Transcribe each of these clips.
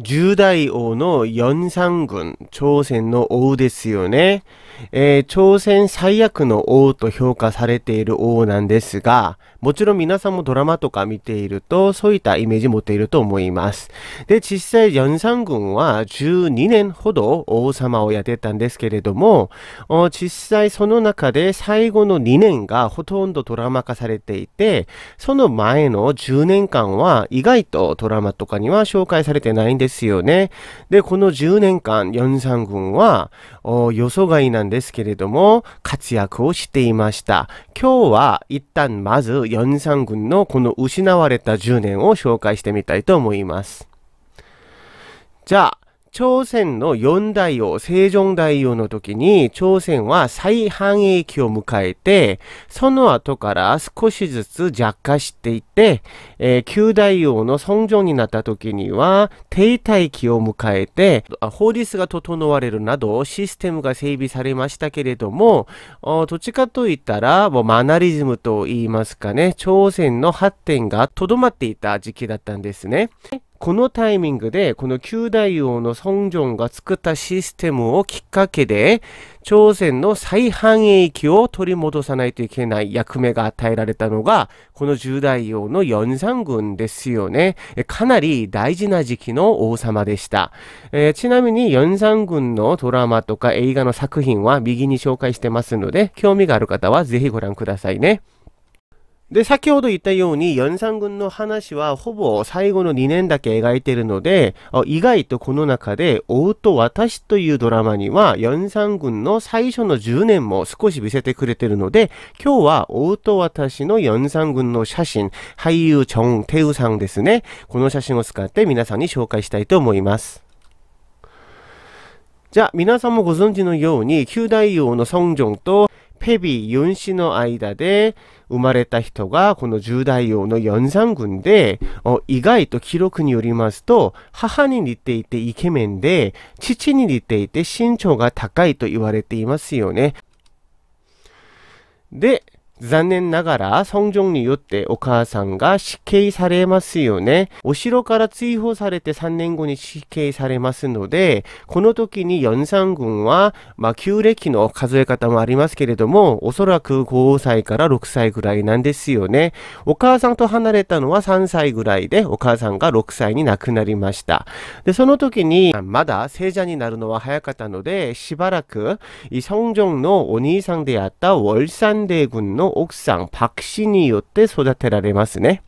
10代王の四三軍、朝鮮の王ですよね、えー、朝鮮最悪の王と評価されている王なんですが、もちろん皆さんもドラマとか見ていると、そういったイメージ持っていると思います。で、実際四三軍は12年ほど王様をやってたんですけれども、実際その中で最後の2年がほとんどドラマ化されていて、その前の10年間は意外とドラマとかには紹介されてないんですですよね。で、この10年間、ヨンサン軍は、予想外なんですけれども、活躍をしていました。今日は、一旦まず、ヨンサン軍のこの失われた10年を紹介してみたいと思います。じゃあ、朝鮮の四大王、正常大王の時に、朝鮮は再繁栄期を迎えて、その後から少しずつ弱化していって、えー、九大王の尊重になった時には、停滞期を迎えて、法律が整われるなど、システムが整備されましたけれども、どっちかといったら、もうマナリズムと言いますかね、朝鮮の発展がとどまっていた時期だったんですね。このタイミングで、この九大王の孫正が作ったシステムをきっかけで、朝鮮の再繁栄期を取り戻さないといけない役目が与えられたのが、この十大王の四三軍ですよね。かなり大事な時期の王様でした。えー、ちなみに四三軍のドラマとか映画の作品は右に紹介してますので、興味がある方はぜひご覧くださいね。で、先ほど言ったように、ヨンサン軍の話はほぼ最後の2年だけ描いてるので、意外とこの中で、追うと私というドラマには、ヨンサン軍の最初の10年も少し見せてくれてるので、今日は追うと私のヨンサン軍の写真、俳優チョン・テウさんですね。この写真を使って皆さんに紹介したいと思います。じゃあ、皆さんもご存知のように、旧大王の孫ンンと、ペビ・ユン氏の間で生まれた人がこの10代用のヨンザン軍で意外と記録によりますと母に似ていてイケメンで父に似ていて身長が高いと言われていますよね。で、残念ながら、ソンによってお母さんが死刑されますよね。お城から追放されて3年後に死刑されますので、この時に四三軍は、まあ、旧暦の数え方もありますけれども、おそらく5歳から6歳ぐらいなんですよね。お母さんと離れたのは3歳ぐらいで、お母さんが6歳に亡くなりました。で、その時に、まだ聖者になるのは早かったので、しばらく、イ・ソのお兄さんであった월ォル軍の奥さんパク氏によって育てられますね。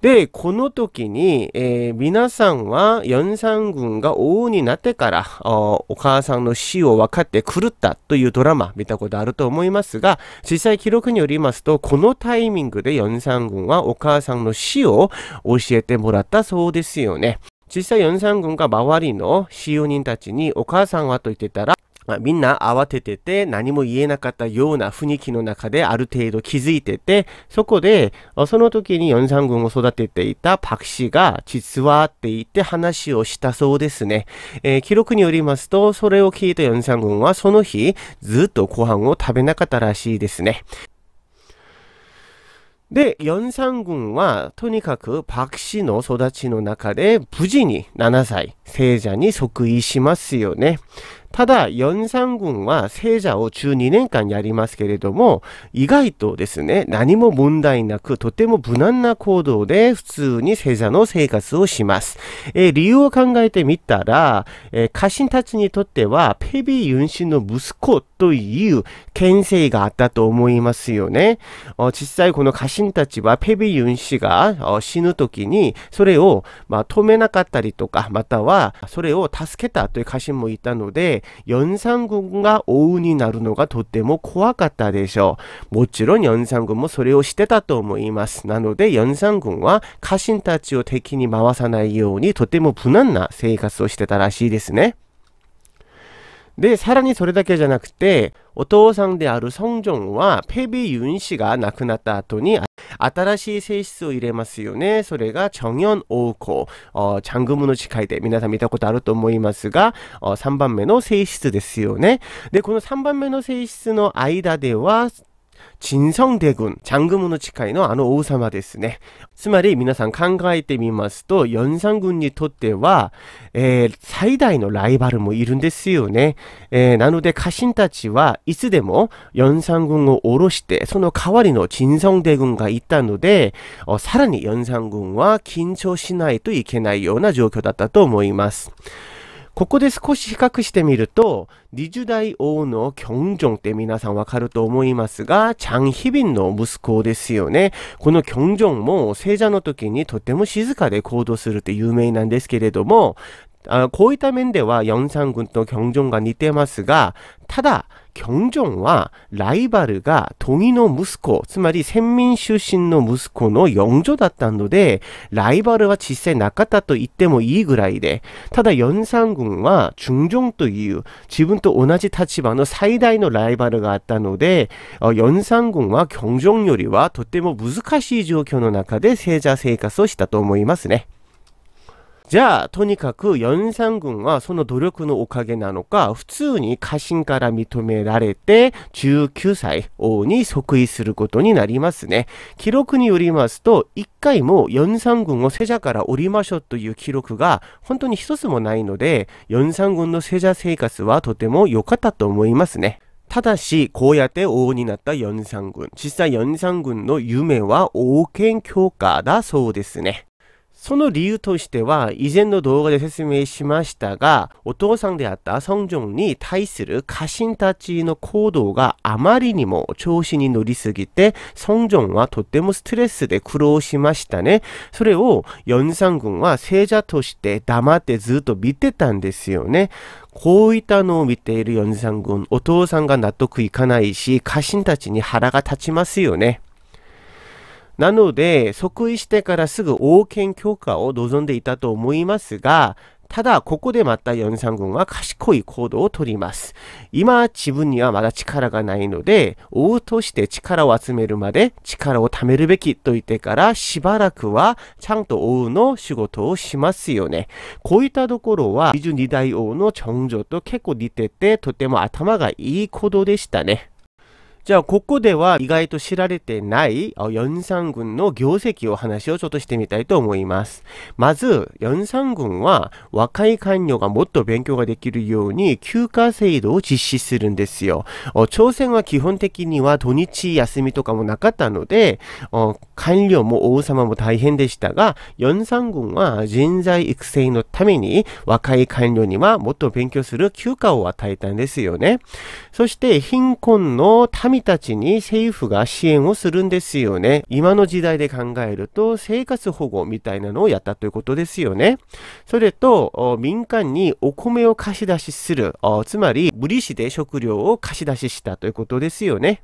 で、この時に、えー、皆さんは、ヨンサン軍が王になってからお、お母さんの死を分かって狂ったというドラマ見たことあると思いますが、実際記録によりますと、このタイミングでヨンサン軍はお母さんの死を教えてもらったそうですよね。実際ヨンサン軍が周りの使用人たちにお母さんはと言ってたら、みんな慌ててて何も言えなかったような雰囲気の中である程度気づいてて、そこで、その時に四三軍を育てていたパク氏が実はって言って話をしたそうですね。えー、記録によりますと、それを聞いた四三軍はその日ずっとご飯を食べなかったらしいですね。で、四三軍は、とにかく、パク氏の育ちの中で、無事に7歳、聖者に即位しますよね。ただ、四三軍は聖者を12年間やりますけれども、意外とですね、何も問題なく、とても無難な行動で普通に聖者の生活をします。えー、理由を考えてみたら、えー、家臣たちにとっては、ペビー・ユン氏の息子という権勢があったと思いますよね。実際この家臣たちはペビー・ユン氏が死ぬ時に、それを、まあ、止めなかったりとか、または、それを助けたという家臣もいたので、で、439がオになるのがとても怖かったでしょう。もちろん4 3軍もそれをしてたと思います。なので4 3軍は家臣たちを敵に回さないようにとても無難な生活をしてたらしいですね。で、さらにそれだけじゃなくて、お父さんであるソンジョンは、ペビユン氏が亡くなった後に、新しい性質を入れますよね。それが、チョンヨン王公。チャングムの誓いで、皆さん見たことあると思いますが、3番目の性質ですよね。で、この3番目の性質の間では、神聖대軍、ジャング치の誓いのあの王様ですね。つまり皆さん考えてみますと、サン軍にとっては、えー、最大のライバルもいるんですよね。えー、なので家臣たちはいつでもサン軍を下ろして、その代わりの진성대軍がいたので、さらにサン軍は緊張しないといけないような状況だったと思います。ここで少し比較してみると、20代王のキョンジョンって皆さんわかると思いますが、チャンヒビンの息子ですよね。このキョンジョンも聖者の時にとても静かで行動するって有名なんですけれども、あこういった面ではヨンサン軍とキョンジョンが似てますが、ただ、キョはライバルが都議の息子、つまり先民出身の息子の四女だったので、ライバルは実際なかったと言ってもいいぐらいで、ただ연ン軍はチュという自分と同じ立場の最大のライバルがあったので、ヨンサ軍はキョよりはとても難しい状況の中で政者生活をしたと思いますね。じゃあ、とにかくヨンサン軍はその努力のおかげなのか、普通に家臣から認められて、19歳王に即位することになりますね。記録によりますと、一回もヨンサン軍を世者から降りましょうという記録が本当に一つもないので、ヨンサン軍の世者生活はとても良かったと思いますね。ただし、こうやって王になったヨンサン軍。実際ヨンサン軍の夢は王権強化だそうですね。その理由としては、以前の動画で説明しましたが、お父さんであった孫ンジョンに対する家臣たちの行動があまりにも調子に乗りすぎて、孫ンジョンはとてもストレスで苦労しましたね。それを、연ン軍は聖者として黙ってずっと見てたんですよね。こういったのを見ている연ン軍、お父さんが納得いかないし、家臣たちに腹が立ちますよね。なので、即位してからすぐ王権強化を望んでいたと思いますが、ただ、ここでまたヨンサン軍は賢い行動をとります。今、自分にはまだ力がないので、王として力を集めるまで力を貯めるべきと言ってから、しばらくはちゃんと王の仕事をしますよね。こういったところは、22代王の長女と結構似てて、とても頭がいい行動でしたね。じゃあここでは意外と知られてない4三軍の業績を話をちょっとしてみたいと思います。まず4三軍は若い官僚がもっと勉強ができるように休暇制度を実施するんですよ。朝鮮は基本的には土日休みとかもなかったので官僚も王様も大変でしたが4三軍は人材育成のために若い官僚にはもっと勉強する休暇を与えたんですよね。そして貧困の民民たちに政府が支援をするんですよね。今の時代で考えると、生活保護みたいなのをやったということですよね。それと、民間にお米を貸し出しする。つまり、無利子で食料を貸し出ししたということですよね。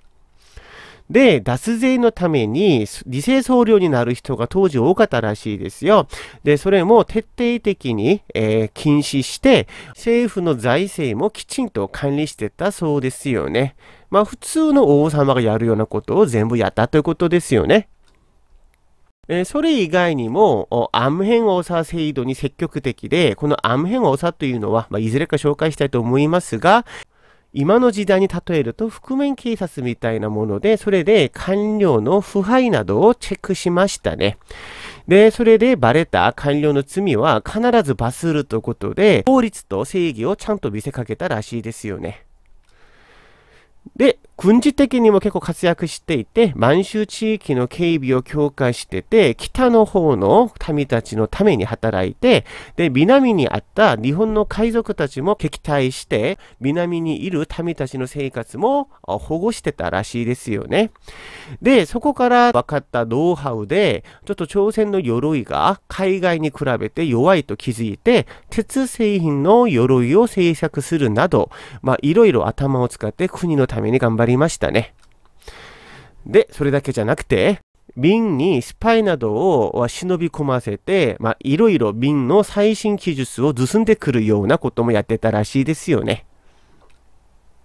で、脱税のために、理性僧侶になる人が当時多かったらしいですよ。で、それも徹底的に、えー、禁止して、政府の財政もきちんと管理してたそうですよね。まあ普通の王様がやるようなことを全部やったということですよね。えー、それ以外にも、アムヘン王座制度に積極的で、このアムヘン王座というのは、まあ、いずれか紹介したいと思いますが、今の時代に例えると覆面警察みたいなもので、それで官僚の腐敗などをチェックしましたね。で、それでバレた官僚の罪は必ず罰するということで、法律と正義をちゃんと見せかけたらしいですよね。で、軍事的にも結構活躍していて、満州地域の警備を強化してて、北の方の民たちのために働いて、で、南にあった日本の海賊たちも撃退して、南にいる民たちの生活も保護してたらしいですよね。で、そこから分かったノウハウで、ちょっと朝鮮の鎧が海外に比べて弱いと気づいて、鉄製品の鎧を製作するなど、まあ、いろいろ頭を使って国のために頑張まりましたね。で、それだけじゃなくて、瓶にスパイなどを忍び込ませて、まあ、いろいろ瓶の最新技術を盗んでくるようなこともやってたらしいですよね。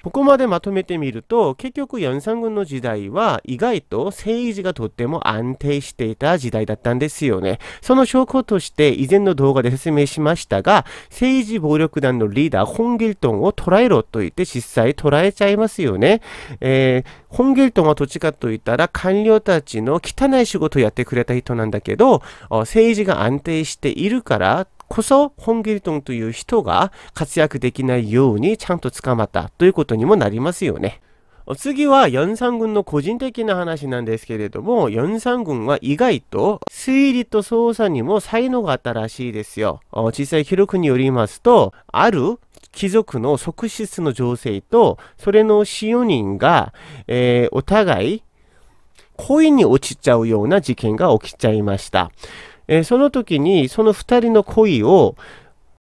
ここまでまとめてみると、結局、ヨンサン軍の時代は意外と政治がとっても安定していた時代だったんですよね。その証拠として以前の動画で説明しましたが、政治暴力団のリーダー、ホンギルトンを捕らえろと言って実際捕らえちゃいますよね。えー、ホンギルトンはどっちかと言ったら官僚たちの汚い仕事をやってくれた人なんだけど、政治が安定しているから、こそ、ホンゲルトンという人が活躍できないようにちゃんと捕まったということにもなりますよね。次はヨンサン軍の個人的な話なんですけれども、ヨンサン軍は意外と推理と捜査にも才能があったらしいですよ。実際記録によりますと、ある貴族の側室の女性と、それの使用人が、えー、お互い恋に落ちちゃうような事件が起きちゃいました。えー、その時にその2人の恋を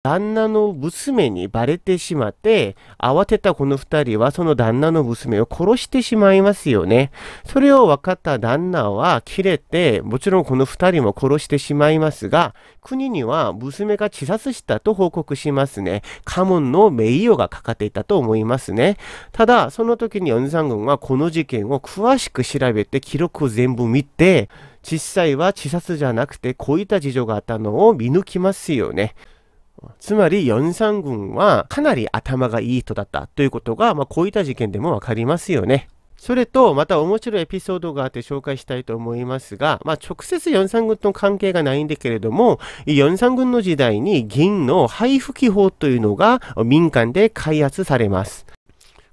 旦那の娘にバレてしまって、慌てたこの2人はその旦那の娘を殺してしまいますよね。それを分かった旦那は切れて、もちろんこの2人も殺してしまいますが、国には娘が自殺したと報告しますね。家紋の名誉がかかっていたと思いますね。ただ、その時にヨンサン軍はこの事件を詳しく調べて記録を全部見て、実際は自殺じゃなくてこういった事情があったのを見抜きますよね。つまり、ヨンサン軍はかなり頭がいい人だったということが、まあ、こういった事件でもわかりますよね。それと、また面白いエピソードがあって紹介したいと思いますが、まあ、直接ヨンサン軍との関係がないんだけれども、ヨンサン軍の時代に銀の配布機法というのが民間で開発されます。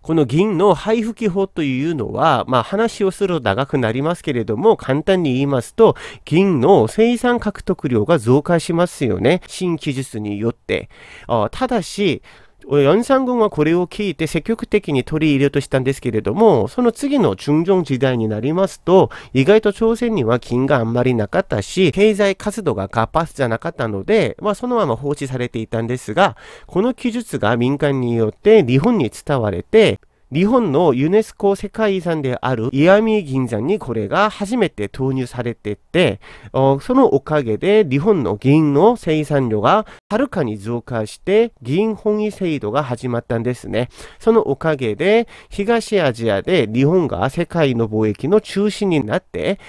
この銀の配布記法というのは、まあ、話をすると長くなりますけれども、簡単に言いますと、銀の生産獲得量が増加しますよね。新技術によって。あただし、ヨンサン軍はこれを聞いて積極的に取り入れようとしたんですけれども、その次の中東時代になりますと、意外と朝鮮には金があんまりなかったし、経済活動が活発じゃなかったので、まあ、そのまま放置されていたんですが、この記述が民間によって日本に伝われて、日本のユネスコ世界遺産である石見銀山にこれが初めて投入されてて、そのおかげで日本の銀の生産量がはるかに増加して銀本位制度が始まったんですね。そのおかげで東アジアで日本が世界の貿易の中心になって、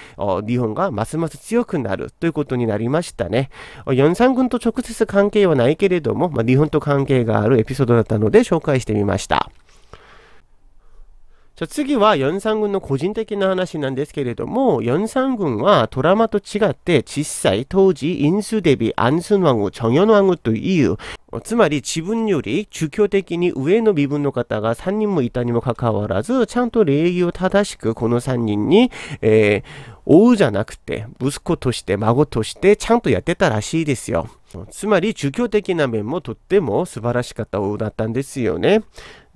日本がますます強くなるということになりましたね。四三軍と直接関係はないけれども、まあ、日本と関係があるエピソードだったので紹介してみました。次はヨンサン軍の個人的な話なんですけれども、ヨンサン軍はドラマと違って実際当時ンス・デビジ순왕후정ワ왕후というつまり自分より儒教的に上の身分の方が3人もいたにもかかわらず、ちゃんと礼儀を正しくこの3人に、えー、王じゃなくて、息子として、孫として、ちゃんとやってたらしいですよ。つまり、儒教的な面もとっても素晴らしかった王だったんですよね。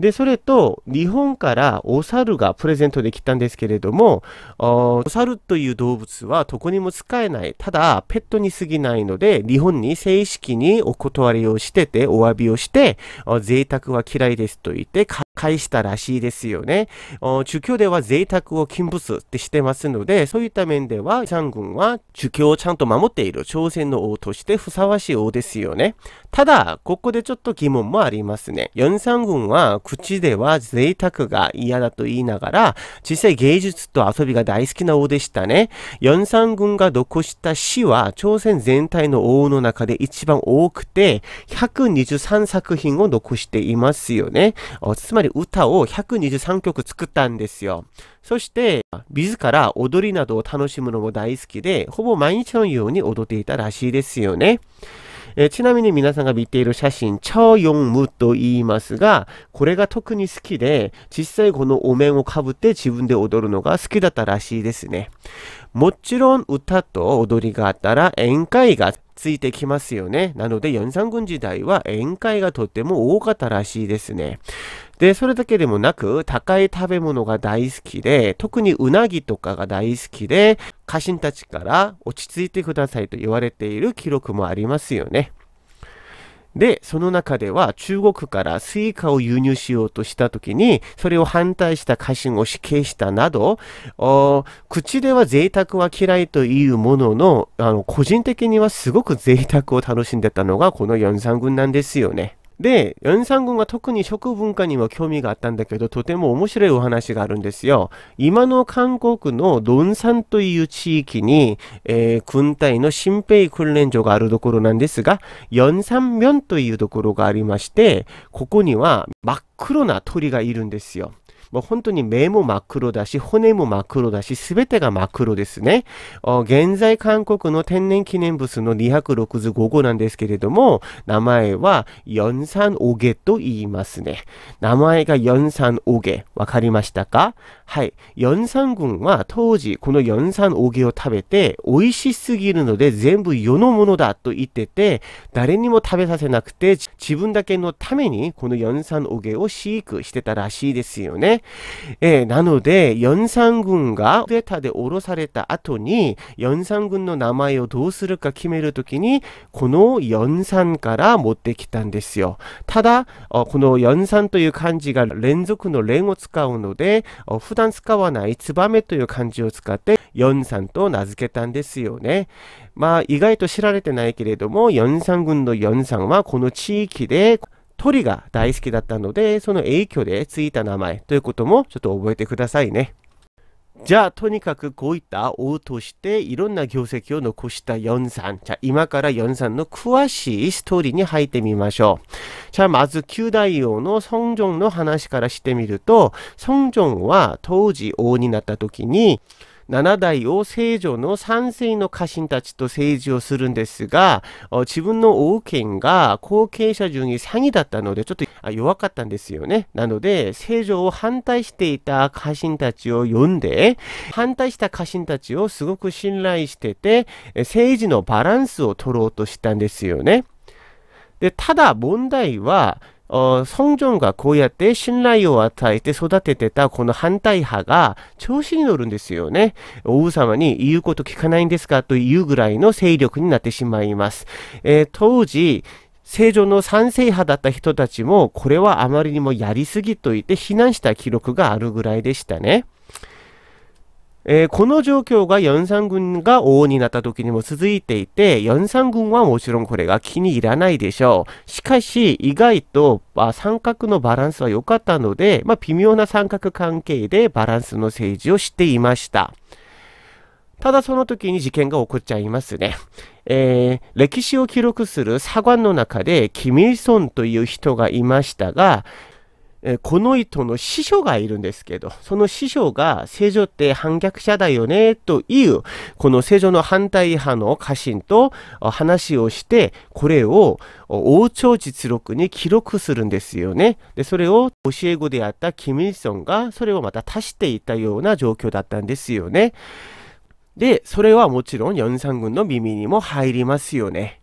で、それと、日本からお猿がプレゼントできたんですけれども、お猿という動物はどこにも使えない。ただ、ペットに過ぎないので、日本に正式にお断りをしてて、お詫びをして、贅沢は嫌いですと言って、返したらしいですよね。儒教では贅沢を禁物ってしてますので、そういった面では、三軍は儒教をちゃんと守っている朝鮮の王としてふさわしい王ですよね。ただ、ここでちょっと疑問もありますね。四三軍は口では贅沢が嫌だと言いながら、実際芸術と遊びが大好きな王でしたね。四三軍が残した詩は朝鮮全体の王の中で一番多くて、123作品を残していますよね。つまりり歌を123曲作ったんですよ。そして、自ら踊りなどを楽しむのも大好きで、ほぼ毎日のように踊っていたらしいですよね。えちなみに皆さんが見ている写真、チャーヨンムと言いますが、これが特に好きで、実際このお面をかぶって自分で踊るのが好きだったらしいですね。もちろん歌と踊りがあったら宴会がついてきますよね。なので、ヨンサン軍時代は宴会がとっても多かったらしいですね。で、それだけでもなく、高い食べ物が大好きで、特にうなぎとかが大好きで、家臣たちから落ち着いてくださいと言われている記録もありますよね。で、その中では中国からスイカを輸入しようとした時に、それを反対した家臣を死刑したなど、口では贅沢は嫌いというものの、あの個人的にはすごく贅沢を楽しんでたのがこの四三軍なんですよね。で、4。3軍は特に食文化にも興味があったんだけど、とても面白いお話があるんですよ。今の韓国のドンサンという地域に、えー、軍隊の新兵訓練所があるところなんですが、4。3面というところがありまして、ここには真っ黒な鳥がいるんですよ。もう本当に目も真っ黒だし、骨も真っ黒だし、すべてが真っ黒ですね。現在韓国の天然記念物の265号なんですけれども、名前は연산오개と言いますね。名前が연산오개わかりましたかはい。연산軍は当時この연산오개を食べて美味しすぎるので全部世のものだと言ってて、誰にも食べさせなくて自分だけのためにこの연산오개を飼育してたらしいですよね。えー、なので、ヨ三軍がクーデターで降ろされた後に、ヨ三軍の名前をどうするか決めるときに、このヨ三から持ってきたんですよ。ただ、このヨ三という漢字が連続の連を使うので、普段使わないツバメという漢字を使って、ヨ三と名付けたんですよね。まあ、意外と知られてないけれども、ヨ三軍のヨ三はこの地域で、鳥が大好きだったので、その影響でついた名前ということもちょっと覚えてくださいね。じゃあ、とにかくこういった王としていろんな業績を残したヨンさん。じゃあ、今からヨンさんの詳しいストーリーに入ってみましょう。じゃあ、まず、旧大王のソンジョンの話からしてみると、ソンジョンは当時王になった時に、7代を聖女の賛世の家臣たちと政治をするんですが、自分の王権が後継者順に詐欺だったので、ちょっと弱かったんですよね。なので、政女を反対していた家臣たちを呼んで、反対した家臣たちをすごく信頼してて、政治のバランスを取ろうとしたんですよね。で、ただ問題は、어성전과고야때신라이오와타이때소다て테타고노한타이하가조신이노른데스요네오우사마니이유것도聞かないんですかと이うぐらいの勢力になってしまいますえ。当時正常の賛成派だった人たちもこれはあまりにもやりすぎと言って非難した記録があるぐらいでしたね。えー、この状況が4三軍が王になった時にも続いていて、4三軍はもちろんこれが気に入らないでしょう。しかし、意外と、まあ、三角のバランスは良かったので、まあ、微妙な三角関係でバランスの政治をしていました。ただその時に事件が起こっちゃいますね。えー、歴史を記録する左官の中で、キミルソンという人がいましたが、えこの人の師匠がいるんですけど、その師匠が、聖女って反逆者だよね、という、この聖女の反対派の家臣と話をして、これを王朝実録に記録するんですよね。で、それを教え子であったキム・イソンが、それをまた足していたような状況だったんですよね。で、それはもちろん、ヨンサン軍の耳にも入りますよね。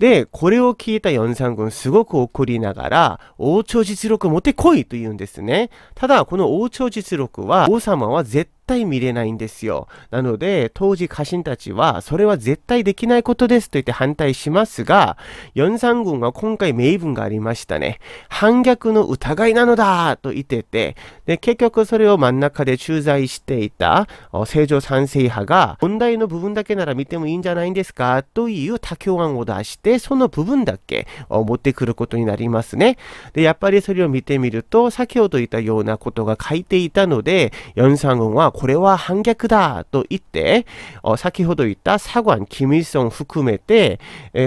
で、これを聞いたヨンサン軍すごく怒りながら、王朝実力持ってこいと言うんですね。ただ、この王朝実力は、王様は絶対対見れないんですよ。なので、当時家臣たちは、それは絶対できないことですと言って反対しますが、43軍は今回名分がありましたね。反逆の疑いなのだと言ってて、で、結局それを真ん中で駐在していた、正常賛成派が、問題の部分だけなら見てもいいんじゃないんですかという他教案を出して、その部分だけ持ってくることになりますね。で、やっぱりそれを見てみると、先ほど言ったようなことが書いていたので、43軍はこれは反逆だと言って、先ほど言ったサゴン、キム・イソン含めて、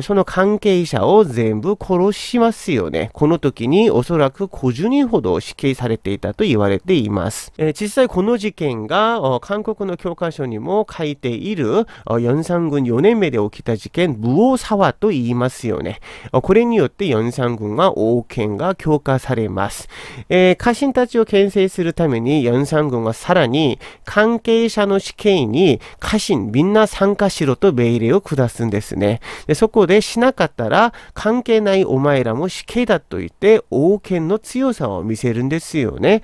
その関係者を全部殺しますよね。この時におそらく50人ほど死刑されていたと言われています。実際この事件が韓国の教科書にも書いている、サン軍4年目で起きた事件、無王沢と言いますよね。これによってサン軍は王権が強化されます。えー、家臣たちを牽制するためにサン軍はさらに関係者の死刑に家臣みんな参加しろと命令を下すんですね。でそこでしなかったら関係ないお前らも死刑だと言って王権の強さを見せるんですよね。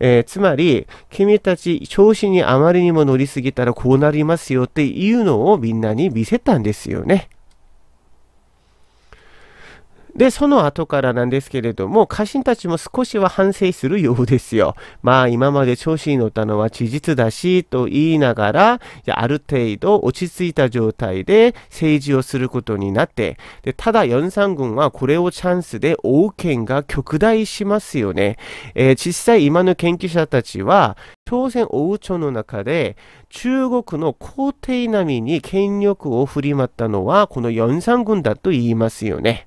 えー、つまり君たち調子にあまりにも乗りすぎたらこうなりますよっていうのをみんなに見せたんですよね。で、その後からなんですけれども、家臣たちも少しは反省するようですよ。まあ、今まで調子に乗ったのは事実だし、と言いながら、ある程度落ち着いた状態で政治をすることになって、でただ、四三軍はこれをチャンスで王権が極大しますよね。えー、実際、今の研究者たちは、朝鮮王朝の中で中国の皇帝並みに権力を振りまったのはこの四三軍だと言いますよね。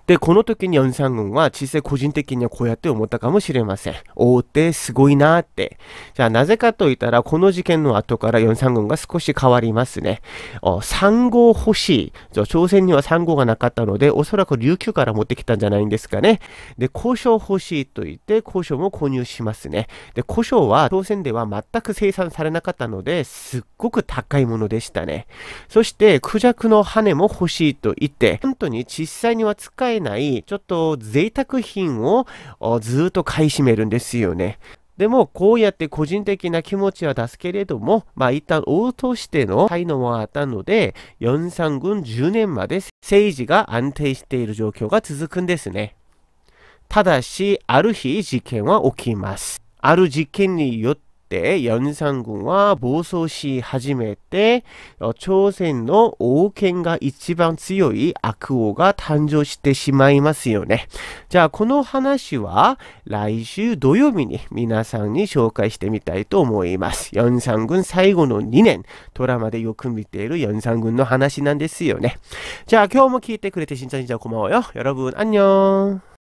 で、この時にヨンサン軍は実際個人的にはこうやって思ったかもしれません。大手、すごいなって。じゃあなぜかと言ったら、この事件の後からヨンサン軍が少し変わりますね。3号欲しい。朝鮮には3号がなかったので、おそらく琉球から持ってきたんじゃないんですかね。で、交渉欲しいと言って、交渉も購入しますね。で、胡椒は朝鮮では全く生産されなかったので、すっごく高いものでしたね。そして、クジャクの羽も欲しいと言って、本当に実際には使ええない、ちょっと贅沢品をずっと買い占めるんですよね。でも、こうやって個人的な気持ちは出すけれども、まあ一旦王としての才能はあったので、4。軍10年まで政治が安定している状況が続くんですね。ただし、ある日事件は起きます。ある事件によってって米軍は暴走し始めて朝鮮の王権が一番強い悪王が誕生してしまいますよねじゃあこの話は来週土曜日に皆さんに紹介してみたいと思います米山軍最後の2年ドラマでよく見ている米山軍の話なんですよねじゃあ今日も聞いてくれてしんちゃんしんちゃんこんばんはよ여러분안녕